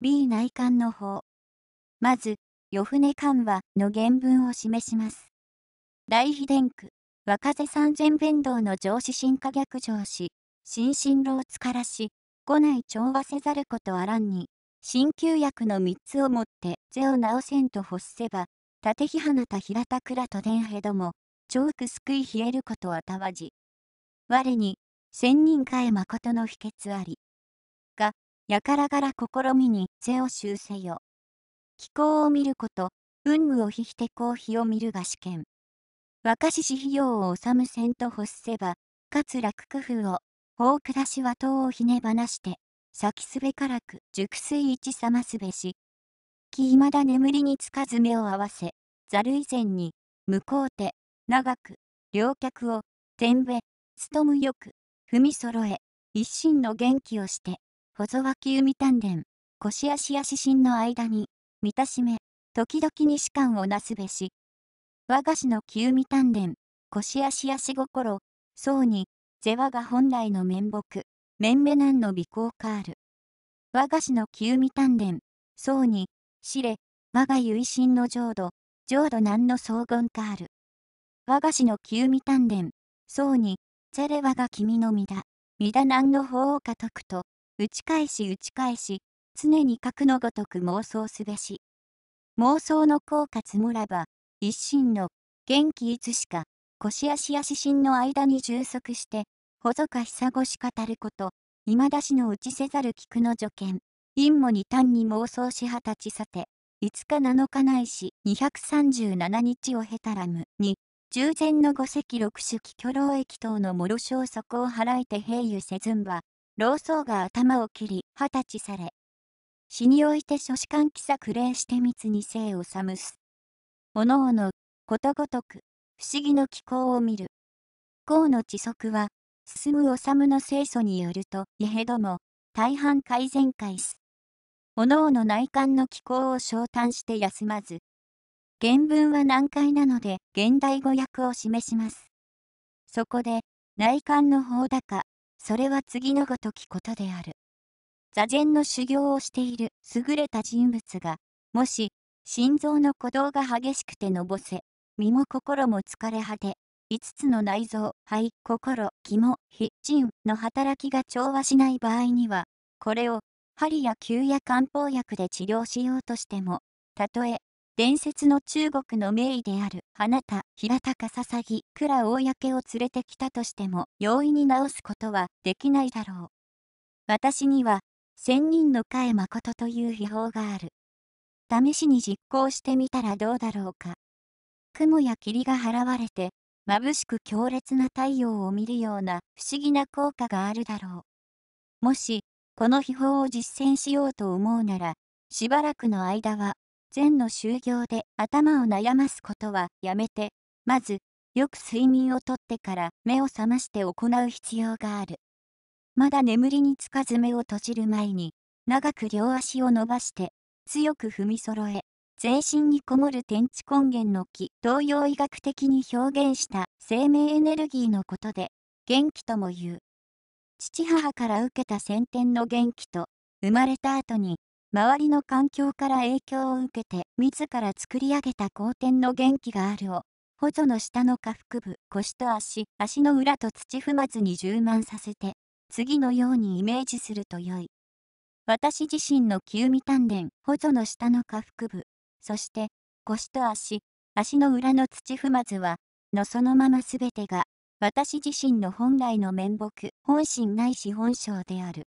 B 内観の方。まず、与船勘和の原文を示します。大秘伝区、若瀬三千弁道の上司進化逆上し、新進老つからし、五内調和せざることあらんに、新旧薬の三つをもって、是を直せんと欲せば、立ひ花田、た平田倉と伝へども、長く救い冷えることあたわじ。我に、千人かえ誠の秘訣あり。が、やからがら試みに背を修せよ。気候を見ること、運具をひひて公費を見るが試験。若しし費用を治むせんと欲せば、かつ楽工夫を、法下しは塔をひねばなして、先すべからく熟睡一覚すべし。気いまだ眠りにつかず目を合わせ、ざる以前に、向こう手、長く、両脚を、全部、べ、務むよく、踏み揃え、一心の元気をして、小沢急未鍛錬、腰足や指針の間に、満たしめ、時々に士官をなすべし。我が子の急味丹田、腰足足心、そうに、是我が本来の面目、面目難の美行カール。我が子の急味丹田、そうに、知れ、我が唯心の浄土、浄土難の荘厳カール。我が子の急味丹田、そうに、ゼレ我が君の身だ、身だ難の法を家督と、打ち返し打ち返し、常に核のごとく妄想すべし。妄想の効果つもらば、一心の、元気いつしか、腰足や指針の間に充足して、ほか久ごし語ること、いまだしの打ちせざる菊の助見陰謀に単に妄想し果たちさて、5日7日ないし237日を経たらむに、従前の五石六種気虚老液等の諸小底を払いて平癒せずんば、老僧が頭を切り、二十歳され、死において諸士官さ作礼して密に生を覚むす。おのおの、ことごとく、不思議の気候を見る。孔の知足は、進む修の清楚によると、いへども、大半改善会す。おのおの内観の気候を昇誕して休まず。原文は難解なので、現代語訳を示します。そこで、内観の方高、それは次のごときことである。座禅の修行をしている優れた人物が、もし、心臓の鼓動が激しくてのぼせ、身も心も疲れ果て、5つの内臓、肺、心、肝、肥、腎の働きが調和しない場合には、これを、針や灸や漢方薬で治療しようとしても、たとえ伝説の中国の名医である花田平高笹木倉公を連れてきたとしても容易に治すことはできないだろう。私には千人の加誠という秘宝がある。試しに実行してみたらどうだろうか。雲や霧が払われて眩しく強烈な太陽を見るような不思議な効果があるだろう。もしこの秘宝を実践しようと思うならしばらくの間は禅の修行で頭を悩ますことはやめて、まず、よく睡眠をとってから目を覚まして行う必要がある。まだ眠りにつかず目を閉じる前に、長く両足を伸ばして、強く踏み揃え、全身にこもる天地根源の木、東洋医学的に表現した生命エネルギーのことで、元気とも言う。父母から受けた先天の元気と、生まれた後に周りの環境から影響を受けて自ら作り上げた後天の元気があるを補助の下の下腹部腰と足足の裏と土踏まずに充満させて次のようにイメージすると良い私自身の急み鍛錬補助の下の下腹部そして腰と足足の裏の土踏まずはのそのまま全てが私自身の本来の面目本心ないし本性である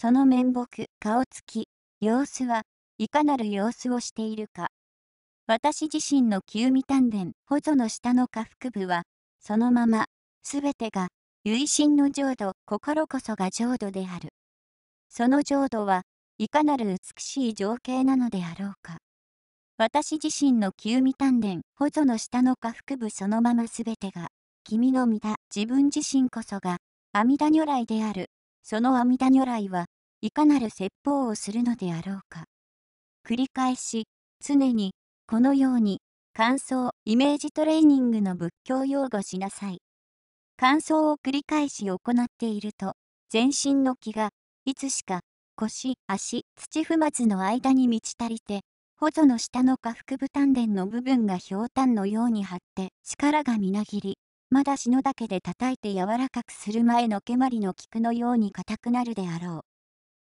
その面目顔つき様子はいかなる様子をしているか。私自身の旧未丹田、補助の下の下腹部は、そのまま、すべてが、唯心の浄土、心こそが浄土である。その浄土は、いかなる美しい情景なのであろうか。私自身の旧未丹田、補助の下の下腹部そのまますべてが、君の身だ、自分自身こそが、阿弥陀如来である。その阿弥陀如来は、いかなる説法をするのであろうか。繰り返し、常に、このように、感想、イメージトレーニングの仏教用語しなさい。感想を繰り返し行っていると、全身の気が、いつしか、腰、足、土踏まずの間に満ち足りて、補助の下の下腹部丹田の部分がひょうたんのように張って力がみなぎり、まだしのだけで叩いて柔らかくする前の蹴鞠の菊のように硬くなるであろう。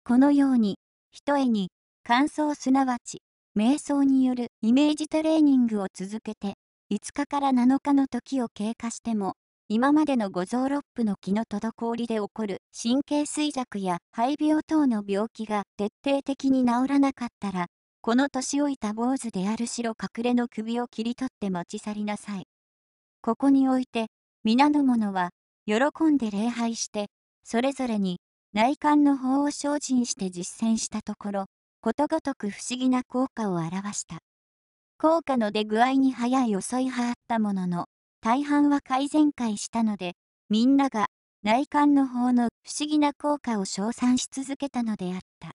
このように、ひとえに、乾燥すなわち、瞑想によるイメージトレーニングを続けて、5日から7日の時を経過しても、今までの五臓六腑の気の滞りで起こる神経衰弱や肺病等の病気が徹底的に治らなかったら、この年老いた坊主である白隠れの首を切り取って持ち去りなさい。ここにおいて、皆の者は、喜んで礼拝して、それぞれに内観の法を精進して実践したところ、ことごとく不思議な効果を表した。効果の出具合に早い遅いはあったものの、大半は改善会したので、みんなが内観の法の不思議な効果を称賛し続けたのであった。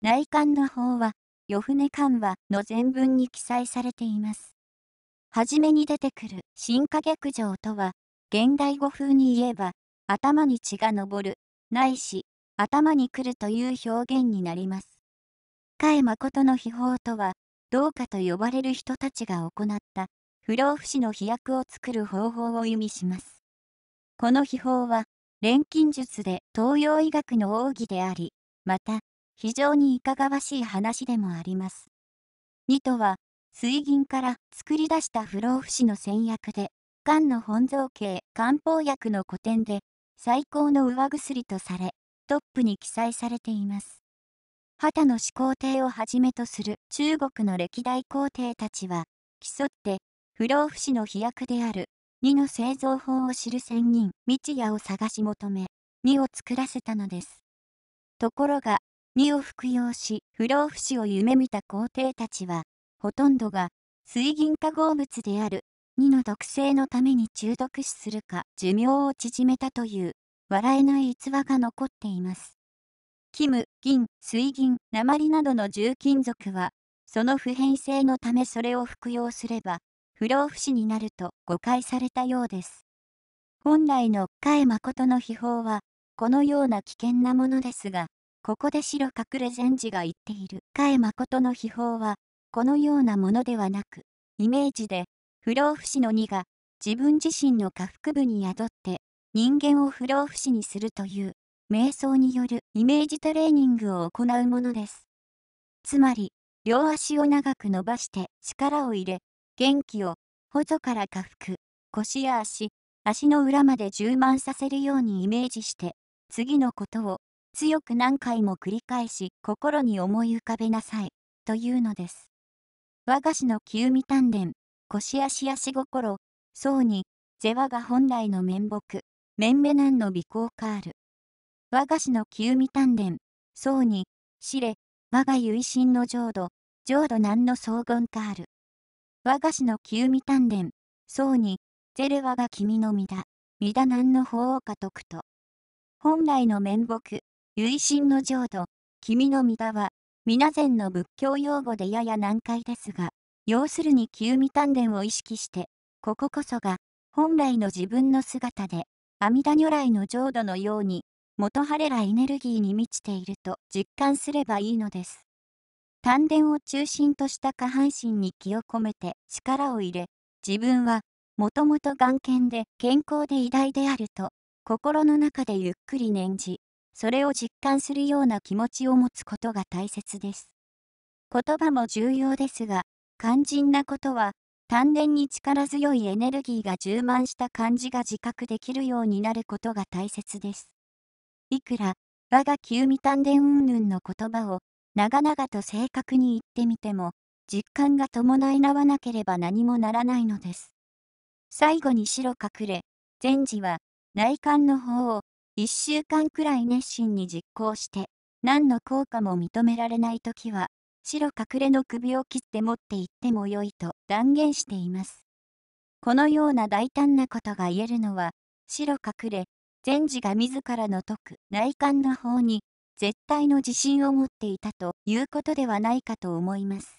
内観の法は、与船緩和の全文に記載されています。初めに出てくる進化逆上とは、現代語風に言えば、頭に血が昇るないし、頭にくるという表現になります。まことの秘宝とは、うかと呼ばれる人たちが行った不老不死の飛躍を作る方法を意味します。この秘宝は、錬金術で東洋医学の奥義であり、また、非常にいかがわしい話でもあります。2とは、水銀から作り出した不老不死の戦略で、漢の本造形漢方薬の古典で、最高の上薬とされ、トップに記載されています。秦の始皇帝をはじめとする中国の歴代皇帝たちは、競って、不老不死の飛躍である、2の製造法を知る仙人、日夜を探し求め、2を作らせたのです。ところが、2を服用し、不老不死を夢見た皇帝たちは、ほとんどが、水銀化合物である2の毒性のために中毒死するか寿命を縮めたという笑えない逸話が残っています。キム、銀、水銀、鉛などの重金属は、その普遍性のためそれを服用すれば、不老不死になると誤解されたようです。本来の加江誠の秘宝は、このような危険なものですが、ここで白隠れ禅師が言っている加江誠の秘宝は、このようなものではなく、イメージで不老不死の2が自分自身の下腹部に宿って人間を不老不死にするという瞑想によるイメージトレーニングを行うものです。つまり両足を長く伸ばして力を入れ元気をほ細から下腹腰や足足の裏まで充満させるようにイメージして次のことを強く何回も繰り返し心に思い浮かべなさいというのです。和菓子の清見鍛錬腰足足心、僧に、世話が本来の面目、面目難の美行カール。我が師の旧見鍛錬、僧に、知れ、我が唯心の浄土、浄土難の荘厳カール。我が師の旧見鍛錬、僧に、ゼレ我が君の身だ、身だ難の法をかとくと。本来の面目、唯心の浄土、君の身だは、皆前の仏教用語でやや難解ですが、要するに旧未丹田を意識して、こここそが、本来の自分の姿で、阿弥陀如来の浄土のように、元晴れらエネルギーに満ちていると実感すればいいのです。丹田を中心とした下半身に気を込めて力を入れ、自分は、もともと眼見で健康で偉大であると、心の中でゆっくり念じ、それを実感するような気持ちを持つことが大切です。言葉も重要ですが、肝心なことは、丹田に力強いエネルギーが充満した感じが自覚できるようになることが大切です。いくら、我が旧未丹田云々の言葉を、長々と正確に言ってみても、実感が伴いなわなければ何もならないのです。最後に白隠れ、禅師は、内観の方を、1週間くらい熱心に実行して、何の効果も認められない時は、白隠れの首を切って持って行ってもよいと断言しています。このような大胆なことが言えるのは、白隠れ、善治が自らの説く内観の法に、絶対の自信を持っていたということではないかと思います。